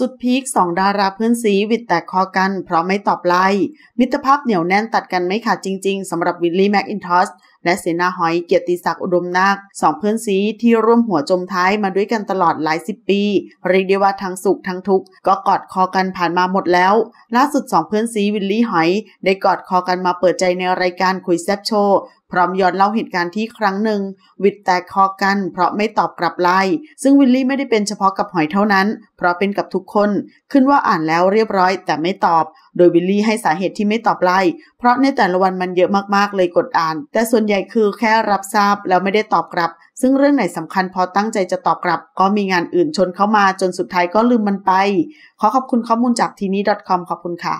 สุดพีคสองดาราเพื่อนซีวิดแตกคอกัน เพราะไม่ตอบไลน์มิตรภาพเหนียวแน่นตัดกันไม่ขาดจริงๆสำหรับวิลลี่แม็กอินทอสและเสนาหอยเกียรติศักดิ์อุดมนาคสองเพื่อนซีที่ร่วมหัวจมท้ายมาด้วยกันตลอดหลายสิบปี เรียกได้ว่าทั้งสุขทั้งทุกข์ก็กอดคอกันผ่านมาหมดแล้ว ล่าสุดสองเพื่อนซีวิลลี่หอยได้กอดคอกันมาเปิดใจในรายการคุยแซบโชว์พร้อมย้อนเล่าเหตุการณ์ที่ครั้งหนึ่งวิดแตกคอกันเพราะไม่ตอบกลับไล่ซึ่งวิลลี่ไม่ได้เป็นเฉพาะกับหอยเท่านั้น เพราะเป็นกับทุกคน ขึ้นว่าอ่านแล้วเรียบร้อย แต่ไม่ตอบ โดยวิลลี่ให้สาเหตุที่ไม่ตอบไล่เพราะในแต่ละวันมันเยอะมากๆเลยกดอ่าน แต่ส่วนใหญ่ใหญ่คือแค่รับทราบแล้วไม่ได้ตอบกลับ ซึ่งเรื่องไหนสำคัญพอตั้งใจจะตอบกลับ ก็มีงานอื่นชนเข้ามาจนสุดท้ายก็ลืมมันไป ขอขอบคุณข้อมูลจากทีนี้ .com ขอบคุณค่ะ